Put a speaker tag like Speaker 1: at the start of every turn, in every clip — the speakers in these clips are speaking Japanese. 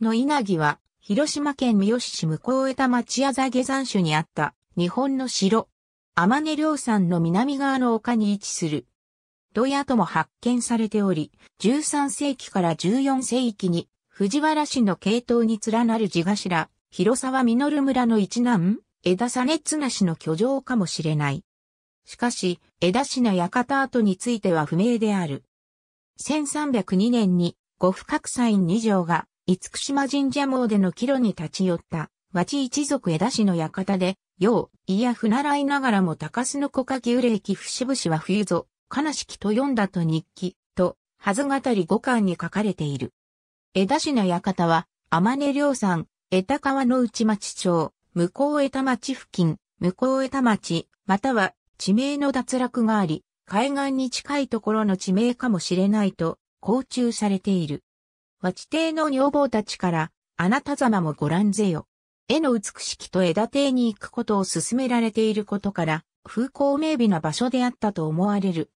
Speaker 1: の稲城は、広島県三好市向こう江田町屋座下山種にあった日本の城。天音良山の南側の丘に位置する。土屋とも発見されており、13世紀から14世紀に藤原氏の系統に連なる地頭、広沢実村の一男、枝実綱氏の居城かもしれない。しかし、枝氏の館跡については不明である。1302年に、五不覚ン二条が厳島神社網での帰路に立ち寄った、和地一族江田氏の館で、よう、いや不習いながらも高須の小鍵憂駅節々は冬ぞ、悲しきと読んだと日記、と、はず語り五巻に書かれている。江田市の館は、天音良山、江田川の内町町、向こう江田町付近、向こう江田町、または地名の脱落があり、海岸に近いところの地名かもしれないと、交中されている。和地邸の女房たちから、あなた様もご覧ぜよ。絵の美しきと枝邸に行くことを勧められていることから、風光明媚な場所であったと思われる。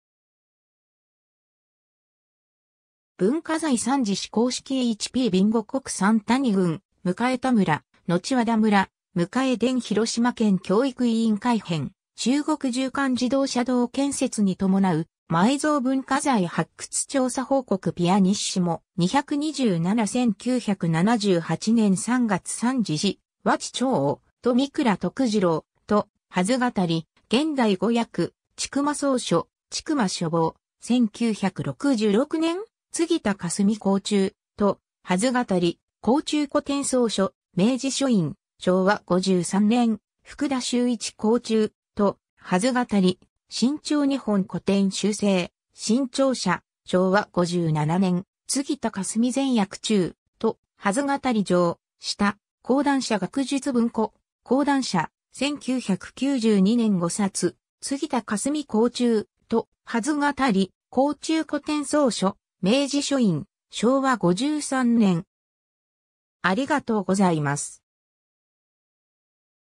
Speaker 1: 文化財三次市公式 HP ビンゴ国産谷郡、迎え田村、後和田村、迎え電広島県教育委員会編、中国縦貫自動車道建設に伴う埋蔵文化財発掘調査報告ピアニッシモ227-1978年3月3時和知長王、富倉徳次郎、と、はずがたり、現代語訳、ちくま総書、ちくま書房、1966年、杉田霞校中、と、はずがたり、校中古典総書、明治書院、昭和53年、福田修一校中、と、はずがたり、新潮日本古典修正、新潮社、昭和57年、杉田霞前役中、と、はずがたり上、下、講談社学術文庫、講談社、1992年5冊、杉田霞校中、と、はずがたり、校中古典総書、明治書院、昭和53年。ありがとうございます。